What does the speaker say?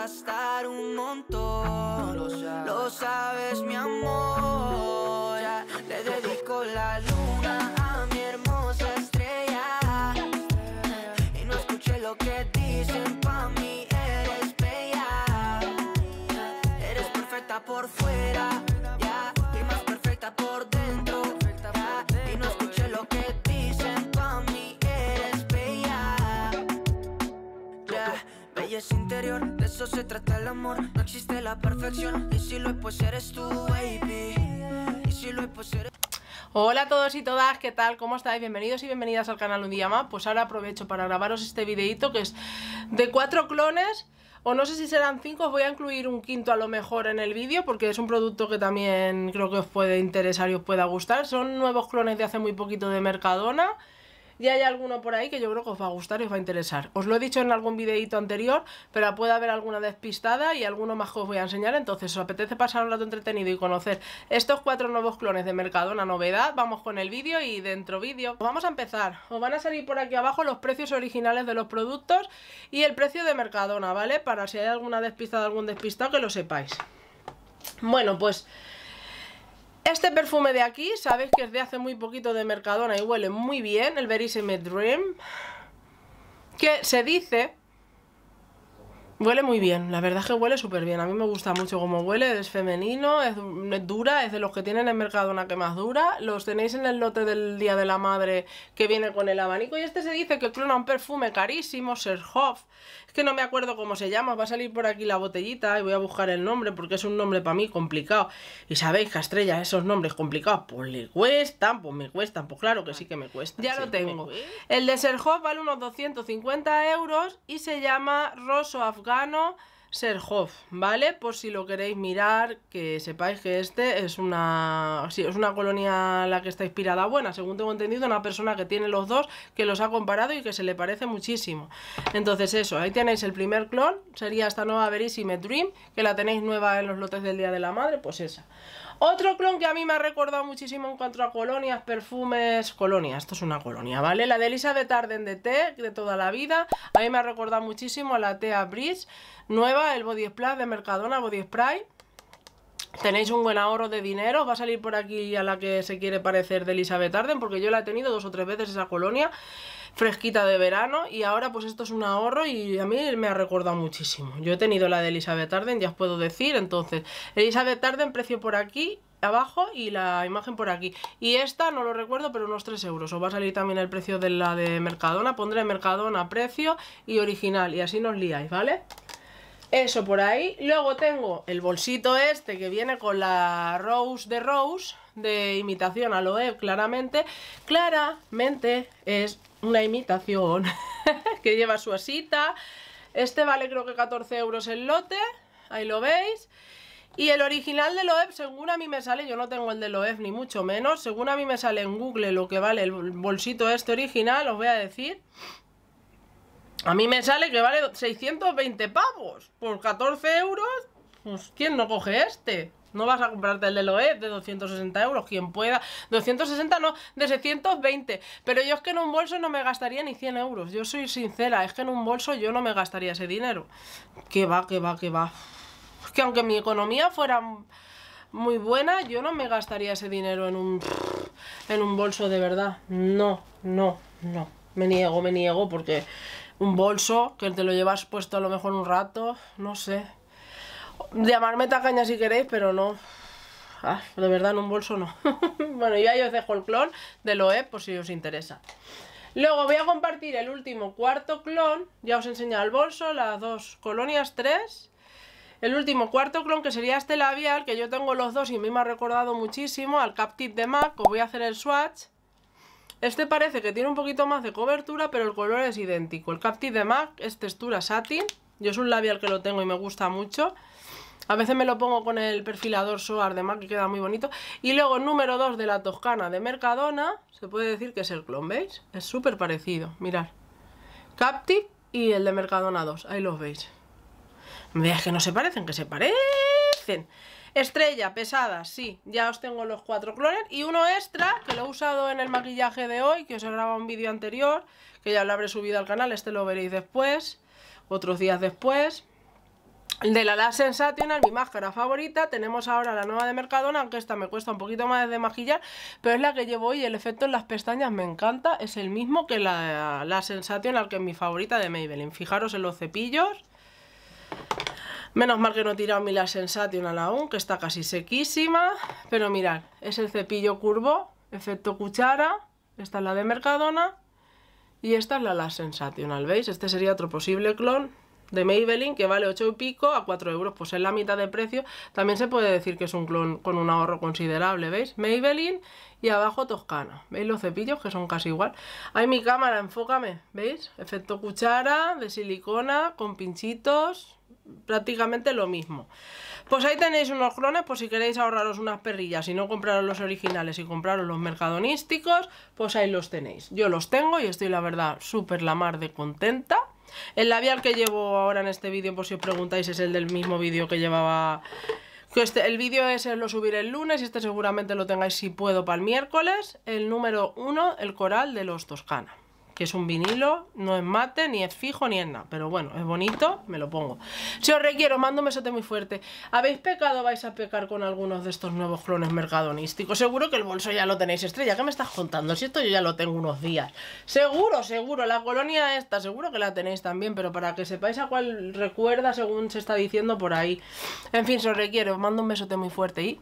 gastar un montón. Lo sabes. mi amor. Le dedico la luna a mi hermosa estrella. Y no escuché lo que dicen pa' mí. Eres bella. Eres perfecta por fuera. Hola a todos y todas, ¿qué tal? ¿Cómo estáis? Bienvenidos y bienvenidas al canal un día más. Pues ahora aprovecho para grabaros este videito que es de cuatro clones o no sé si serán cinco. os voy a incluir un quinto a lo mejor en el vídeo porque es un producto que también creo que os puede interesar y os pueda gustar. Son nuevos clones de hace muy poquito de Mercadona y hay alguno por ahí que yo creo que os va a gustar y os va a interesar. Os lo he dicho en algún videito anterior, pero puede haber alguna despistada y alguno más que os voy a enseñar, entonces si os apetece pasar un rato entretenido y conocer estos cuatro nuevos clones de Mercadona novedad, vamos con el vídeo y dentro vídeo. Vamos a empezar, os van a salir por aquí abajo los precios originales de los productos y el precio de Mercadona, ¿vale? Para si hay alguna despistada, algún despistado que lo sepáis. Bueno, pues... Este perfume de aquí, sabéis que es de hace muy poquito de Mercadona y huele muy bien, el Verisime Dream, que se dice Huele muy bien, la verdad es que huele súper bien. A mí me gusta mucho cómo huele, es femenino, es, dura, es de los que tienen en el mercado una que más dura. Los tenéis en el lote del Día de la Madre que viene con el abanico. Y este se dice que clona un perfume carísimo, Serhoff. Es que no me acuerdo cómo se llama, va a salir por aquí la botellita y voy a buscar el nombre porque es un nombre para mí complicado. Y sabéis que esos nombres complicados, pues le cuestan, pues me cuestan, pues claro que sí que me cuestan. Ya lo tengo. El de Serhoff vale unos 250 euros y se llama Rosso Gano Serhoff, ¿vale? Por si lo queréis mirar, que sepáis que este es una, sí, es una colonia la que está inspirada buena, según tengo entendido, una persona que tiene los dos, que los ha comparado y que se le parece muchísimo. Entonces eso, ahí tenéis el primer clon, sería esta nueva verísima Dream, que la tenéis nueva en los lotes del Día de la Madre, pues esa. Otro clon que a mí me ha recordado muchísimo en cuanto a colonias, perfumes, colonias, esto es una colonia, ¿vale? La de Elizabeth Arden de té de toda la vida, a mí me ha recordado muchísimo a la Tea Bridge, nueva, el Body Splash de Mercadona, Body Spray. Tenéis un buen ahorro de dinero, va a salir por aquí a la que se quiere parecer de Elizabeth Arden, porque yo la he tenido dos o tres veces esa colonia, fresquita de verano, y ahora pues esto es un ahorro y a mí me ha recordado muchísimo. Yo he tenido la de Elizabeth Arden, ya os puedo decir, entonces, Elizabeth Arden, precio por aquí abajo y la imagen por aquí y esta no lo recuerdo pero unos 3 euros os va a salir también el precio de la de Mercadona pondré Mercadona precio y original y así nos liáis ¿vale? Eso por ahí. Luego tengo el bolsito este que viene con la Rose de Rose, de imitación a Loeb, claramente. Claramente es una imitación que lleva su asita. Este vale creo que 14 euros el lote, ahí lo veis. Y el original de Loeb, según a mí me sale, yo no tengo el de Loeb ni mucho menos, según a mí me sale en Google lo que vale el bolsito este original, os voy a decir, a mí me sale que vale 620 pavos. Por 14 euros, pues ¿quién no coge este? No vas a comprarte el de Loe de 260 euros, quien pueda. 260 no, de 620. Pero yo es que en un bolso no me gastaría ni 100 euros. Yo soy sincera, es que en un bolso yo no me gastaría ese dinero. Que va, que va, que va. que aunque mi economía fuera muy buena, yo no me gastaría ese dinero en un, en un bolso de verdad. No, no, no. Me niego, me niego porque un bolso que te lo llevas puesto a lo mejor un rato, no sé. Llamarme tacaña si queréis, pero no. Ah, de verdad, en un bolso no. bueno, ya yo os dejo el clon de E por si os interesa. Luego voy a compartir el último cuarto clon. Ya os he el bolso, las dos colonias, tres. El último cuarto clon que sería este labial, que yo tengo los dos y a mí me ha recordado muchísimo al Captive de MAC. Os voy a hacer el swatch. Este parece que tiene un poquito más de cobertura, pero el color es idéntico. El Captive de MAC es textura satin. Yo es un labial que lo tengo y me gusta mucho. A veces me lo pongo con el perfilador Soar de MAC, y queda muy bonito. Y luego el número 2 de la Toscana de Mercadona, se puede decir que es el clon, ¿veis? Es súper parecido, mirad. Captive y el de Mercadona 2, ahí los veis. Veas que no se parecen, que se parecen. Estrella, pesada, sí, ya os tengo los cuatro clones y uno extra que lo he usado en el maquillaje de hoy, que os he grabado un vídeo anterior, que ya lo habré subido al canal, este lo veréis después, otros días después. De la La Sensational, mi máscara favorita, tenemos ahora la nueva de Mercadona, aunque esta me cuesta un poquito más de maquillar, pero es la que llevo hoy, el efecto en las pestañas me encanta, es el mismo que la, la Sensational, que es mi favorita de Maybelline. Fijaros en los cepillos, Menos mal que no he tirado mi la Sensational aún, que está casi sequísima. Pero mirad, es el cepillo curvo, efecto cuchara. Esta es la de Mercadona. Y esta es la La Sensational, ¿veis? Este sería otro posible clon de Maybelline que vale 8 y pico a 4 euros, pues es la mitad de precio. También se puede decir que es un clon con un ahorro considerable, ¿veis? Maybelline y abajo Toscana. ¿Veis los cepillos que son casi igual? Ahí mi cámara, enfócame, ¿veis? Efecto cuchara de silicona con pinchitos, prácticamente lo mismo. Pues ahí tenéis unos clones por pues si queréis ahorraros unas perrillas y no compraros los originales y compraros los mercadonísticos, pues ahí los tenéis. Yo los tengo y estoy la verdad súper la mar de contenta. El labial que llevo ahora en este vídeo, por si os preguntáis, es el del mismo vídeo que llevaba... Que este, el vídeo ese lo subiré el lunes y este seguramente lo tengáis si puedo para el miércoles. El número 1, el coral de los Toscana que es un vinilo, no es mate, ni es fijo, ni es nada, pero bueno, es bonito, me lo pongo. Si os requiero, mando un besote muy fuerte. ¿Habéis pecado, vais a pecar con algunos de estos nuevos clones mercadonísticos? Seguro que el bolso ya lo tenéis estrella, ¿qué me estás contando? Si esto yo ya lo tengo unos días. Seguro, seguro, la colonia esta, seguro que la tenéis también, pero para que sepáis a cuál recuerda según se está diciendo por ahí. En fin, si os requiero, mando un besote muy fuerte y